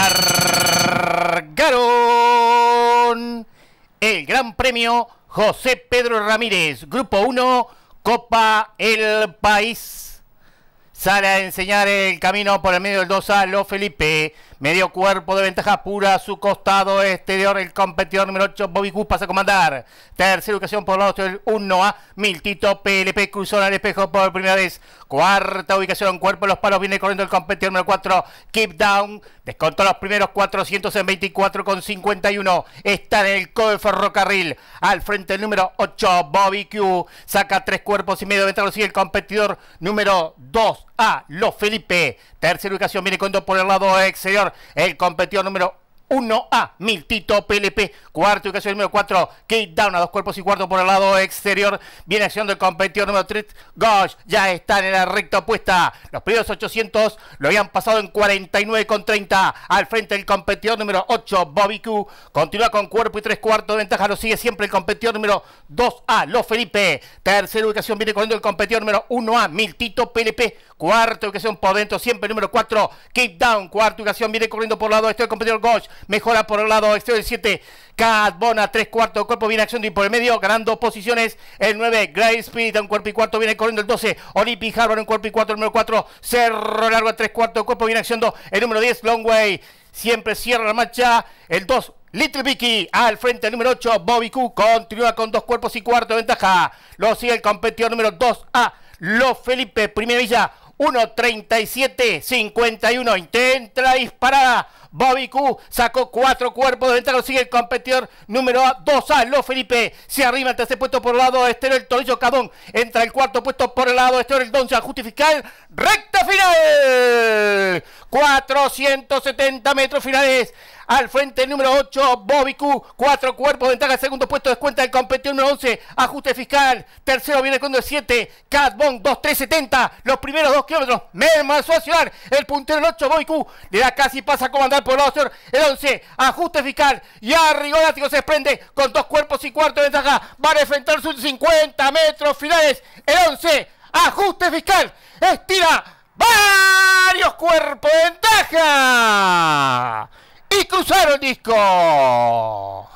largaron el Gran Premio José Pedro Ramírez, Grupo 1, Copa El País. Sale a enseñar el camino por el medio del 2 a Lo Felipe. Medio cuerpo de ventaja pura a su costado exterior. El competidor número 8, Bobby Gus, pasa a comandar. Tercera ubicación por lado el 1A. Miltito PLP cruzó al espejo por primera vez. Cuarta ubicación, cuerpo de los palos. Viene corriendo el competidor número 4, Keep Down. Descontó los primeros 400 en 24,51. Está en el Cove Ferrocarril. Al frente el número 8, Bobby Q. Saca tres cuerpos y medio de lo sigue el competidor número 2 a Los Felipe. Tercera ubicación viene con dos por el lado exterior. El competidor número 1A, Miltito PLP, cuarto ubicación número 4, Kate Down a dos cuerpos y cuarto por el lado exterior, viene haciendo el competidor número 3, Gosh, ya está en la recta opuesta, los primeros 800 lo habían pasado en 49 con 30 al frente el competidor número 8, Bobby Q, continúa con cuerpo y tres cuartos de ventaja, lo sigue siempre el competidor número 2A, Los Felipe, tercera ubicación viene corriendo el competidor número 1A, Miltito PLP, cuarta ubicación por dentro, siempre número 4, Kate Down, cuarta ubicación viene corriendo por el lado este el competidor Gosh, Mejora por el lado exterior del 7. Catbona, 3 cuartos de cuerpo, viene accionando y por el medio, ganando posiciones. El 9, Grace Spirit, un cuerpo y cuarto, viene corriendo el 12. Olimpi Harbour, un cuerpo y cuarto, el número 4. Cerro Largo, 3 cuartos de cuerpo, viene accionando el número 10, Longway. Siempre cierra la marcha. El 2, Little Vicky al frente, el número 8, Bobby Q continúa con dos cuerpos y cuarto de ventaja. Lo sigue el competidor número 2A, Lo Felipe, primera villa, 1, 37 51. Intenta disparada. Bobby Q sacó cuatro cuerpos ventaja, lo Sigue el competidor número 2 a Lo Felipe. Se arriba el tercer puesto por el lado estero el Torillo Cadón. Entra el cuarto puesto por el lado estero el 11, ajuste fiscal, Recta final. 470 metros finales. Al frente el número 8, Bobby Q. Cuatro cuerpos de ventaja. Segundo puesto descuenta el competidor número 11, ajuste fiscal. Tercero viene con el 7, 3, 70, Los primeros dos kilómetros. Merma Ciudad. El puntero el 8, Bobby Q. Le da casi pasa a comandar el 11, ajuste fiscal. Y Rigolático se desprende con dos cuerpos y cuarto de ventaja. Va a enfrentar sus 50 metros finales. El 11, ajuste fiscal. Estira varios cuerpos de ventaja. Y cruzaron disco.